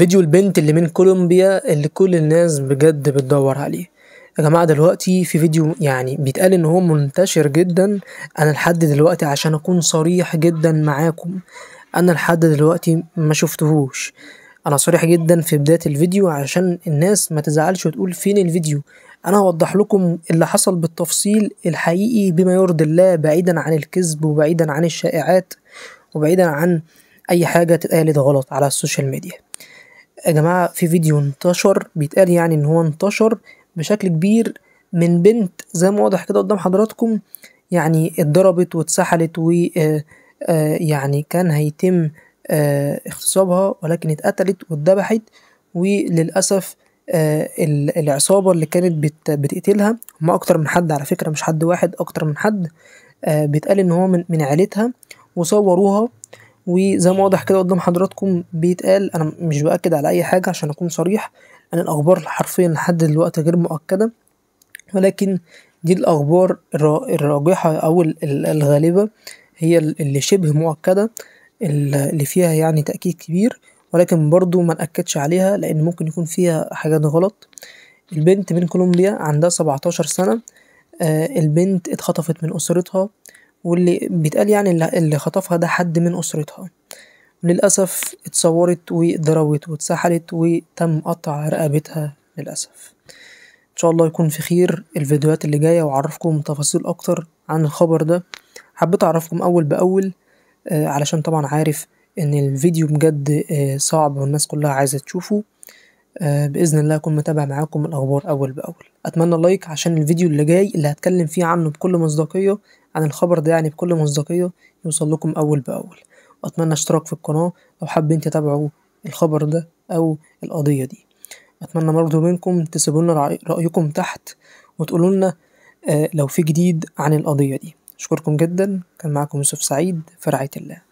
فيديو البنت اللي من كولومبيا اللي كل الناس بجد بتدور عليه يا جماعة دلوقتي في فيديو يعني بيتقال ان هو منتشر جدا انا لحد دلوقتي عشان اكون صريح جدا معاكم انا لحد دلوقتي ما شفتهوش انا صريح جدا في بداية الفيديو عشان الناس ما تزعلش وتقول فين الفيديو انا هوضح لكم اللي حصل بالتفصيل الحقيقي بما يرضي الله بعيدا عن الكذب وبعيدا عن الشائعات وبعيدا عن اي حاجة تتقالت غلط على السوشيال ميديا يا جماعة في فيديو انتشر بيتقال يعني ان هو انتشر بشكل كبير من بنت زي ما واضح كده قدام حضراتكم يعني اتضربت واتسحلت و آه، آه، يعني كان هيتم آه، اغتصابها ولكن اتقتلت واتذبحت وللأسف العصابة اللي كانت بت بتقتلها هما أكتر من حد على فكرة مش حد واحد أكتر من حد بيتقال إن هو من عيلتها وصوروها وزي ما واضح كده قدام حضراتكم بيتقال انا مش باكد على اي حاجه عشان اكون صريح ان الاخبار حرفيا لحد دلوقتي غير مؤكده ولكن دي الاخبار الراجحه او الغالبه هي اللي شبه مؤكده اللي فيها يعني تاكيد كبير ولكن برضو ما نأكدش عليها لأن ممكن يكون فيها حاجات غلط البنت من كولومبيا عندها سبعتاشر سنة آه، البنت اتخطفت من أسرتها واللي بيتقال يعني اللي خطفها ده حد من أسرتها للأسف اتصورت واتضربت واتسحلت وتم قطع رقبتها للأسف إن شاء الله يكون في خير الفيديوهات اللي جاية وأعرفكم تفاصيل أكتر عن الخبر ده حبيت أعرفكم أول بأول آه، علشان طبعا عارف إن الفيديو بجد آه، صعب والناس كلها عايزة تشوفه آه، بإذن الله أكون متابع معاكم الأخبار أول بأول أتمنى لايك عشان الفيديو اللي جاي اللي هتكلم فيه عنه بكل مصداقية عن الخبر ده يعني بكل مصداقية يوصل لكم أول بأول وأتمنى اشتراك في القناة لو حابين تتابعوا الخبر ده أو القضية دي أتمنى برضه منكم تسيبوا لنا رأيكم تحت وتقولوا لنا آه، لو في جديد عن القضية دي أشكركم جدا كان معكم يوسف سعيد في رعاية الله